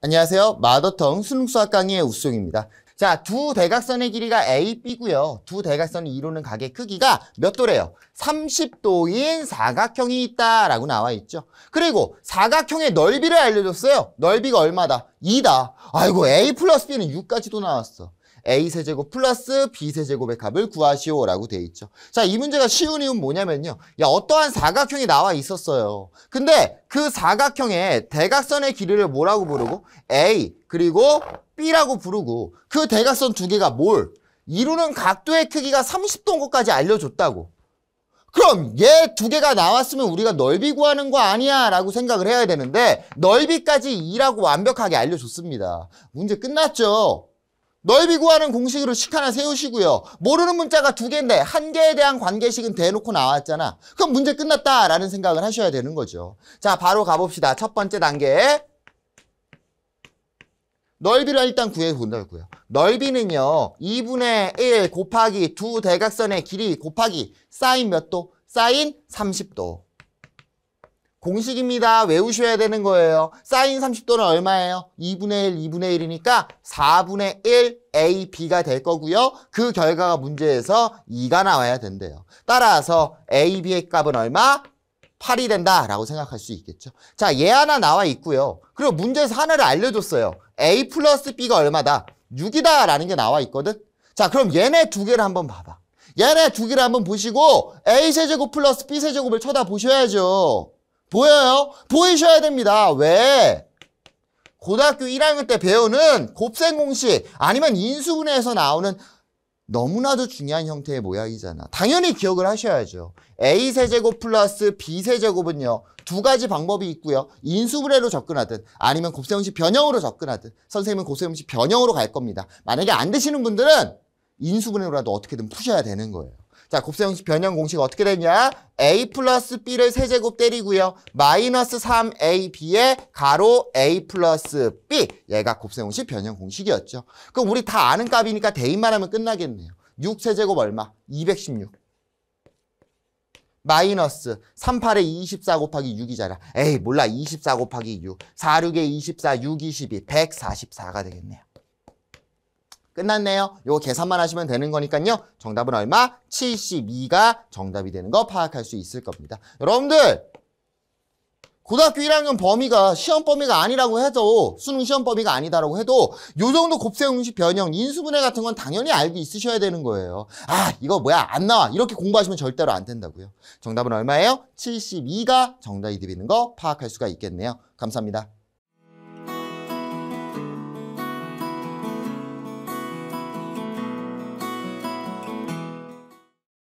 안녕하세요. 마더텅 수능수학 강의의 우수용입니다. 자, 두 대각선의 길이가 AB고요. 두 대각선이 이루는 각의 크기가 몇 도래요? 30도인 사각형이 있다라고 나와 있죠. 그리고 사각형의 넓이를 알려줬어요. 넓이가 얼마다? 2다. 아이고 A 플러스 B는 6까지도 나왔어. A세제곱 플러스 B세제곱의 값을 구하시오 라고 돼 있죠. 자, 이 문제가 쉬운 이유는 뭐냐면요. 야, 어떠한 사각형이 나와 있었어요. 근데 그 사각형의 대각선의 길이를 뭐라고 부르고 A 그리고 B라고 부르고 그 대각선 두 개가 뭘? 이루는 각도의 크기가 30도인 것까지 알려줬다고. 그럼 얘 두 개가 나왔으면 우리가 넓이 구하는 거 아니야 라고 생각을 해야 되는데 넓이까지 2라고 완벽하게 알려줬습니다. 문제 끝났죠? 넓이 구하는 공식으로 식 하나 세우시고요. 모르는 문자가 두 개인데 한 개에 대한 관계식은 대놓고 나왔잖아. 그럼 문제 끝났다라는 생각을 하셔야 되는 거죠. 자, 바로 가봅시다. 첫 번째 단계. 넓이를 일단 구해본다고요. 넓이는요. 2분의 1 곱하기 두 대각선의 길이 곱하기 사인 몇 도? 사인 30도. 공식입니다. 외우셔야 되는 거예요. 사인 30도는 얼마예요? 2분의 1, 2분의 1이니까 4분의 1 AB가 될 거고요. 그 결과가 문제에서 2가 나와야 된대요. 따라서 AB의 값은 얼마? 8이 된다라고 생각할 수 있겠죠. 자, 얘 하나 나와 있고요. 그리고 문제에서 하나를 알려줬어요. A 플러스 B가 얼마다? 6이다라는 게 나와 있거든. 자, 그럼 얘네 두 개를 한번 봐봐. 얘네 두 개를 한번 보시고 A 세제곱 플러스 B 세제곱을 쳐다보셔야죠. 보여요? 보이셔야 됩니다. 왜? 고등학교 1학년 때 배우는 곱셈 공식 아니면 인수분해에서 나오는 너무나도 중요한 형태의 모양이잖아. 당연히 기억을 하셔야죠. A 세제곱 플러스 B 세제곱은요. 두 가지 방법이 있고요. 인수분해로 접근하든 아니면 곱셈공식 변형으로 접근하든 선생님은 곱셈공식 변형으로 갈 겁니다. 만약에 안 되시는 분들은 인수분해로라도 어떻게든 푸셔야 되는 거예요. 자, 곱셈형식 변형 공식 어떻게 되냐? a 플러스 b를 세제곱 때리고요. 마이너스 3ab에 가로 a 플러스 b. 얘가 곱셈공식 변형 공식이었죠. 그럼 우리 다 아는 값이니까 대입만 하면 끝나겠네요. 6세제곱 얼마? 216. 마이너스 38에 24 곱하기 6이잖아. 에이 몰라 24 곱하기 6. 46에 24, 6, 22, 144가 되겠네요. 끝났네요. 요 계산만 하시면 되는 거니까요. 정답은 얼마? 72가 정답이 되는 거 파악할 수 있을 겁니다. 여러분들 고등학교 1학년 범위가 시험 범위가 아니라고 해도 수능 시험 범위가 아니다라고 해도 요 정도 곱셈공식 변형 인수분해 같은 건 당연히 알고 있으셔야 되는 거예요. 아 이거 뭐야 안 나와 이렇게 공부하시면 절대로 안 된다고요. 정답은 얼마예요? 72가 정답이 되는 거 파악할 수가 있겠네요. 감사합니다.